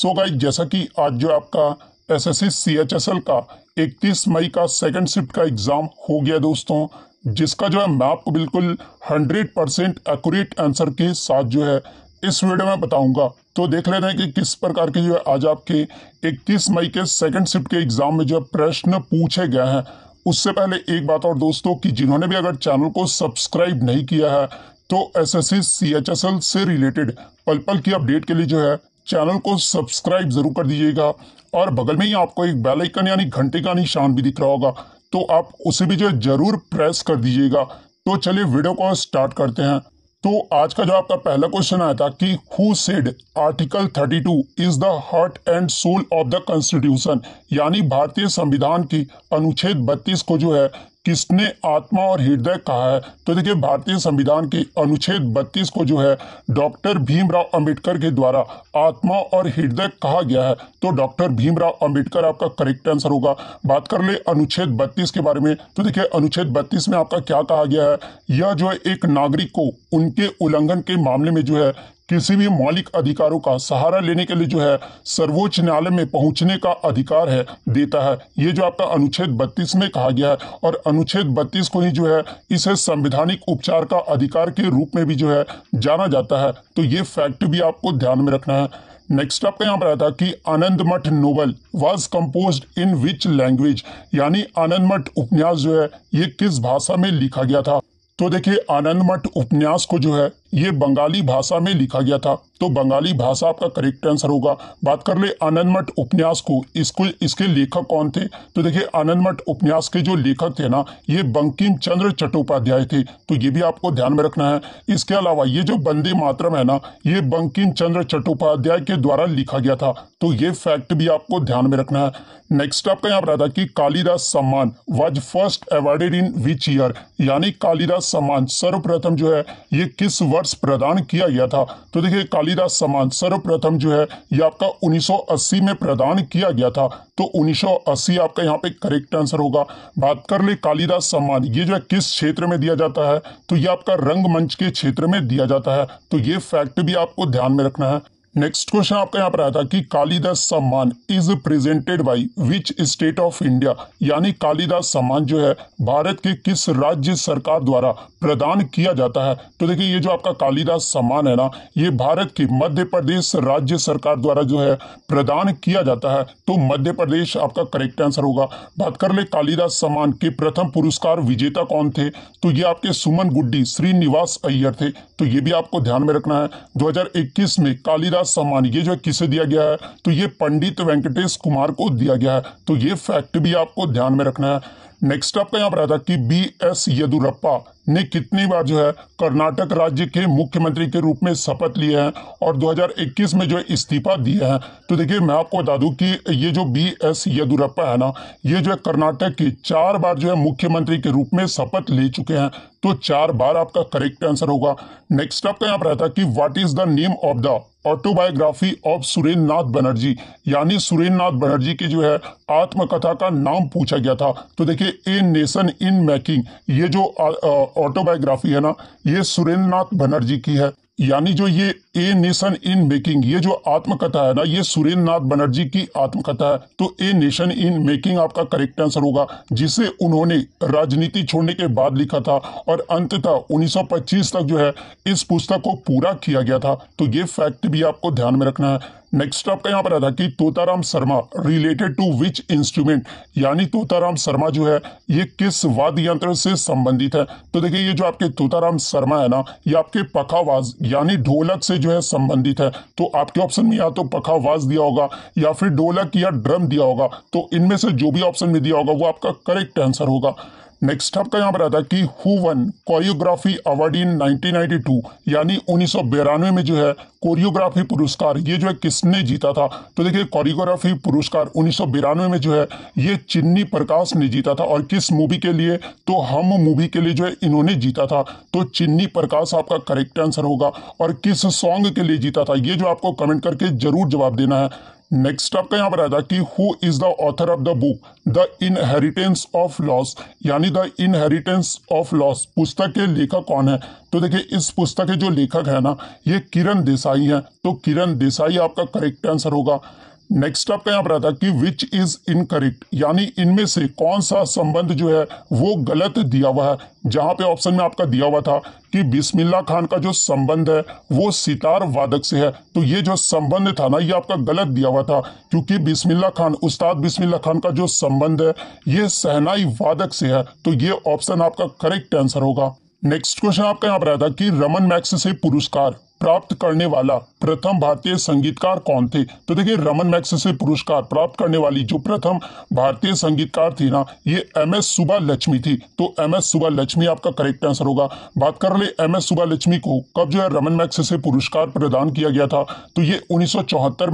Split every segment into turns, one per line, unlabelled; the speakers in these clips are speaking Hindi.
सो so गाइज जैसा कि आज जो आपका S S C H S L का 31 मई का सेकंड शिफ्ट का एग्ज़ाम हो गया दोस्तों जिसका जो है मैं आपको बिल्कुल 100 परसेंट एक्यूरेट आंसर के साथ जो है इस वीडियो में बताऊंगा तो देख लेते हैं कि किस प्रकार के जो है आज आपके 31 मई के सेकंड शिफ्ट के एग्ज़ाम में जो प्रश्न पूछे गए हैं उससे पहले एक बात और दोस्तों कि जिन्होंने भी अगर चैनल को सब्सक्राइब नहीं किया है तो S S C H S L से रिलेटेड पल पल की अपडेट के लिए जो है चैनल को सब्सक्राइब जरूर कर दीजिएगा और बगल में ही आपको एक बेल आइकन यानी घंटे का निशान भी दिख रहा होगा तो आप उसे भी जो जरूर प्रेस कर दीजिएगा तो चलिए वीडियो को स्टार्ट करते हैं तो आज का जो आपका पहला क्वेश्चन आया था कि who said article 32 is the heart and soul of the constitution यानी भारतीय संविधान की अनुच्छेद 32 को जो है किसने आत्मा और हृदय कहा है तो देखिए भारतीय संविधान के अनुच्छेद 32 को जो है डॉक्टर भीमराव अंबेडकर के द्वारा आत्मा और हृदय कहा गया है तो डॉक्टर भीमराव अंबेडकर आपका करेक्ट आंसर होगा बात कर ले अनुच्छेद 32 के बारे में तो देखिए अनुच्छेद 32 में आपका क्या कहा गया है यह जो है एक नागरिक को उनके उल्लंघन के मामले में जो है किसी भी मौलिक अधिकारों का सहारा लेने के लिए जो है सर्वोच्च न्यायालय में पहुंचने का अधिकार है देता है ये जो आपका अनुच्छेद बत्तीस में कहा गया है और अनुच्छेद बत्तीस को ही जो है इसे संविधानिक उपचार का अधिकार के रूप में भी जो है जाना जाता है तो ये फैक्ट भी आपको ध्यान में रखना है नेक्स्ट आपका यहाँ पर आया था कि Anand Math novel was compose in which language यानी आनंद मठ उपन्यास जो है ये किस भाषा में लिखा गया था तो देखिए आनंद मठ उपन्यास को जो है ये बंगाली भाषा में लिखा गया था तो बंगाली भाषा आपका करेक्ट आंसर होगा बात कर ले आनंद मठ उपन्यास को इसको इसके लेखक कौन थे तो देखिए आनंद मठ उपन्यास के जो लेखक थे ना ये बंकिम चंद्र चट्टोपाध्याय थे तो ये भी आपको ध्यान में रखना है इसके अलावा ये जो बंदे मातरम है ना ये बंकिम चंद्र चट्टोपाध्याय के द्वारा लिखा गया था तो ये फैक्ट भी आपको ध्यान में रखना है नेक्स्ट आपका यहाँ पर था कि Kalidas Samman was first awarded in which year यानी कालिदास सम्मान सर्वप्रथम जो है ये किस वर्ष वर्ष प्रदान किया गया था तो देखिए कालिदास सम्मान सर्वप्रथम जो है ये आपका 1980 में प्रदान किया गया था तो 1980 आपका यहाँ पे करेक्ट आंसर होगा बात कर ले कालिदास सम्मान ये जो है किस क्षेत्र में दिया जाता है तो ये आपका रंगमंच के क्षेत्र में दिया जाता है तो ये फैक्ट भी आपको ध्यान में रखना है नेक्स्ट क्वेश्चन आपका यहाँ पर आया था कि Kalidas Samman is presented by which state of India यानी कालिदास सम्मान जो है भारत के किस राज्य सरकार द्वारा प्रदान किया जाता है तो देखिए ये जो आपका कालिदास सम्मान है ना ये भारत की मध्य प्रदेश राज्य सरकार द्वारा जो है प्रदान किया जाता है तो मध्य प्रदेश आपका करेक्ट आंसर होगा बात कर ले कालिदास सम्मान के प्रथम पुरस्कार विजेता कौन थे तो ये आपके सुमन गुड्डी श्रीनिवास अय्यर थे तो ये भी आपको ध्यान में रखना है दो में कालिदास क्या सम्मान ये जो है किसे दिया गया है तो ये पंडित वेंकटेश कुमार को दिया गया है तो ये फैक्ट भी आपको ध्यान में रखना है नेक्स्ट आपका यहाँ पर आता कि बी एस येदुरप्पा ने कितनी बार जो है कर्नाटक राज्य के मुख्यमंत्री के रूप में शपथ लिए हैं और 2021 में जो है इस्तीफा दिए हैं तो देखिए मैं आपको बता दूं कि ये जो बी एस येदुरप्पा है ना ये जो है कर्नाटक के चार बार जो है मुख्यमंत्री के रूप में शपथ ले चुके हैं तो चार बार आपका करेक्ट आंसर होगा नेक्स्ट आपका यहाँ पर आता कि what is the name of the autobiography of Surendra Nath Banerjee यानी सुरेंद्र नाथ बनर्जी की जो है आत्मकथा का नाम पूछा गया था तो देखिए ए नेशन इन मेकिंग ये जो ऑटोबायोग्राफी है ना ये सुरेंद्र नाथ बनर्जी की है यानी जो ये ए नेशन इन मेकिंग ये जो आत्मकथा है ना ये सुरेंद्र नाथ बनर्जी की आत्मकथा है तो ए नेशन इन मेकिंग आपका करेक्ट आंसर होगा जिसे उन्होंने राजनीति छोड़ने के बाद लिखा था और अंततः 1925 तक जो है इस पुस्तक को पूरा किया गया था तो ये फैक्ट भी आपको ध्यान में रखना है नेक्स्ट आपका यहाँ पर आता है कि Totaram Sharma related to which instrument यानी तोताराम शर्मा जो है ये किस वाद्य यंत्र से संबंधित है तो देखिए ये जो आपके तोताराम शर्मा है ना ये आपके पखावाज यानी ढोलक से जो है संबंधित है तो आपके ऑप्शन में या तो पखावाज दिया होगा या फिर ढोलक या ड्रम दिया होगा तो इनमें से जो भी ऑप्शन में दिया होगा वो आपका करेक्ट आंसर होगा नेक्स्ट आपका यहाँ पर आता है कि who won choreography award in 1992 यानी उन्नीस में जो है कोरियोग्राफी पुरस्कार ये जो है किसने जीता था तो देखिए कोरियोग्राफी पुरस्कार उन्नीस में जो है ये चिन्नी प्रकाश ने जीता था और किस मूवी के लिए तो हम मूवी के लिए जो है इन्होंने जीता था तो चिन्नी प्रकाश आपका करेक्ट आंसर होगा और किस सॉन्ग के लिए जीता था ये जो आपको कमेंट करके जरूर जवाब देना है नेक्स्ट आपका यहाँ पर था कि who is the author of the book the inheritance of loss यानी द इनहेरिटेंस ऑफ लॉस पुस्तक के लेखक कौन है तो देखिए इस पुस्तक के जो लेखक है ना ये किरण देसाई हैं तो किरण देसाई आपका करेक्ट आंसर होगा नेक्स्ट आपका यहाँ पर आता है कि विच इज इनकरेक्ट यानी इनमें से कौन सा संबंध जो है वो गलत दिया हुआ है जहाँ पे ऑप्शन में आपका दिया हुआ था कि बिस्मिल्ला खान का जो संबंध है वो सितार वादक से है तो ये जो संबंध था ना ये आपका गलत दिया हुआ था क्योंकि बिस्मिल्ला खान उस्ताद बिस्मिल्ला खान का जो संबंध है ये सहनाई वादक से है तो ये ऑप्शन आपका करेक्ट आंसर होगा नेक्स्ट क्वेश्चन आपका यहाँ पर आया था कि रमन मैक्स से पुरस्कार प्राप्त करने वाला प्रथम भारतीय संगीतकार कौन थे तो देखिए रमन मैक्स से पुरस्कार प्राप्त करने वाली जो प्रथम भारतीय संगीतकार थी ना ये एम एस सुबा लक्ष्मी थी तो एम एस सुबा लक्ष्मी आपका करेक्ट आंसर होगा बात कर ले एम एस सुबा लक्ष्मी को कब जो है रमन मैक्स से पुरस्कार प्रदान किया गया था तो ये उन्नीस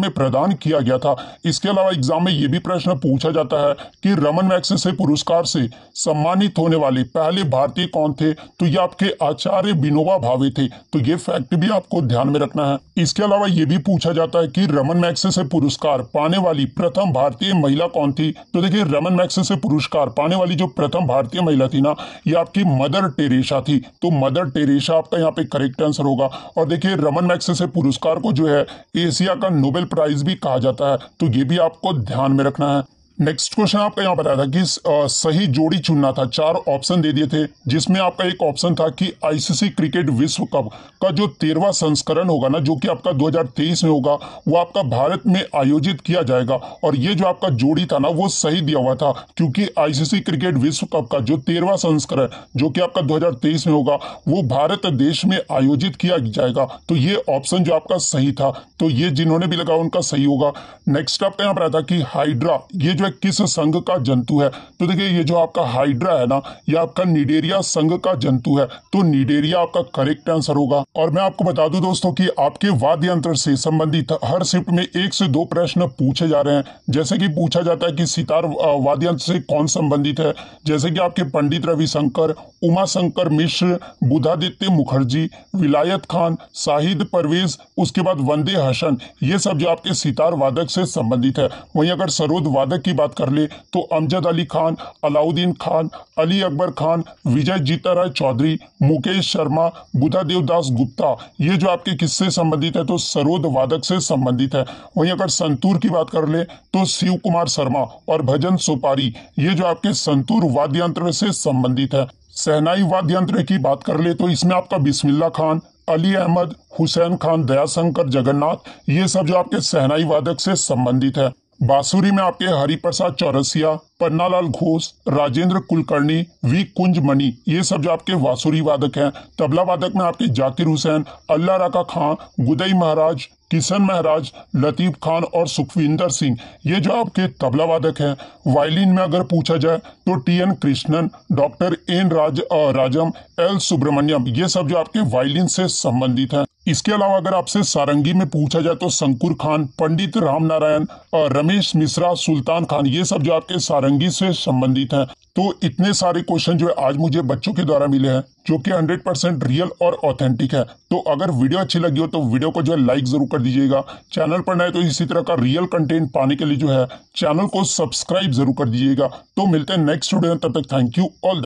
में प्रदान किया गया था इसके अलावा एग्जाम में ये भी प्रश्न पूछा जाता है कि रमन मैक्स से पुरस्कार से सम्मानित होने वाले पहले भारतीय कौन थे तो ये आपके आचार्य विनोबा भावे थे तो ये फैक्ट भी आपको को ध्यान में रखना है इसके अलावा ये भी पूछा जाता है कि रमन मैक्से से पुरस्कार पाने वाली प्रथम भारतीय महिला कौन थी तो देखिए रमन मैक्से से पुरस्कार पाने वाली जो प्रथम भारतीय महिला थी ना ये आपकी मदर टेरेसा थी तो मदर टेरेसा आपका यहाँ पे करेक्ट आंसर होगा और देखिए रमन मैक्से से पुरस्कार को जो है एशिया का नोबेल प्राइज भी कहा जाता है तो ये भी आपको ध्यान में रखना है नेक्स्ट क्वेश्चन आपका यहाँ बताया था कि सही जोड़ी चुनना था चार ऑप्शन दे दिए थे जिसमें आपका एक ऑप्शन था कि आईसीसी क्रिकेट विश्व कप का जो तेरवा संस्करण होगा ना जो कि आपका 2023 में होगा वो आपका भारत में आयोजित किया जाएगा और ये जो आपका जोड़ी था ना वो सही दिया हुआ था क्योंकि आईसीसी क्रिकेट विश्व कप का जो तेरवा संस्करण जो कि आपका दो में होगा वो भारत देश में आयोजित किया जाएगा तो ये ऑप्शन जो आपका सही था तो ये जिन्होंने भी लगा उनका सही होगा नेक्स्ट आपका यहाँ पर था कि हाइड्रा ये जो वह किस संघ का जंतु है तो देखिए ये जो आपका हाइड्रा है ना ये आपका निडेरिया संघ का जंतु है तो निडेरिया आपका करेक्ट आंसर होगा और मैं आपको बता दूं दोस्तों कि आपके वाद्य यंत्र से संबंधित हर शिफ्ट में एक से दो प्रश्न पूछे जा रहे हैं जैसे कि पूछा जाता है कि सितार वाद्य यंत्र से कौन संबंधित है जैसे कि आपके पंडित रविशंकर उमाशंकर मिश्र बुधादित्य मुखर्जी विलायत खान शाहिद परवेज उसके बाद वंदे हसन ये सब जो आपके सितार वादक से संबंधित है वहीं अगर सरोद वादक की की बात कर ले तो अमजद अली खान अलाउद्दीन खान अली अकबर खान विजय जीताराय चौधरी मुकेश शर्मा बुधा देवदास गुप्ता ये जो आपके किससे संबंधित है तो सरोद वादक से संबंधित है वहीं अगर संतूर की बात कर ले तो शिव कुमार शर्मा और भजन सोपारी ये जो आपके संतूर वाद्य यंत्र से संबंधित है सहनाई वाद्य यंत्र की बात कर ले तो इसमें आपका बिस्मिल्ला खान अली अहमद हुसैन खान दयाशंकर जगन्नाथ ये सब जो आपके सहनाई वादक से संबंधित है बांसुरी में आपके हरिप्रसाद चौरसिया पन्नालाल घोष राजेंद्र कुलकर्णी वी कुंज मणि ये सब जो आपके वासुरी वादक हैं तबला वादक में आपके जाकिर हुसैन अल्लाह राका खां गुदई महाराज किशन महाराज लतीफ खान और सुखविंदर सिंह ये जो आपके तबला वादक हैं वायलिन में अगर पूछा जाए तो T N Krishnan doctor N Raj Rajam L Subramaniam ये सब जो आपके वायलिन से संबंधित हैं इसके अलावा अगर आपसे सारंगी में पूछा जाए तो शंकुर खान पंडित राम नारायण और रमेश मिश्रा सुल्तान खान ये सब जो आपके सारंगी से संबंधित हैं तो इतने सारे क्वेश्चन जो है आज मुझे बच्चों के द्वारा मिले हैं जो कि 100 परसेंट रियल और ऑथेंटिक है तो अगर वीडियो अच्छी लगी हो तो वीडियो को जो है लाइक जरूर कर दीजिएगा चैनल पर नए तो इसी तरह का रियल कंटेंट पाने के लिए जो है चैनल को सब्सक्राइब जरूर कर दीजिएगा तो मिलते हैं नेक्स्ट वीडियो में तब तक थैंक यू ऑल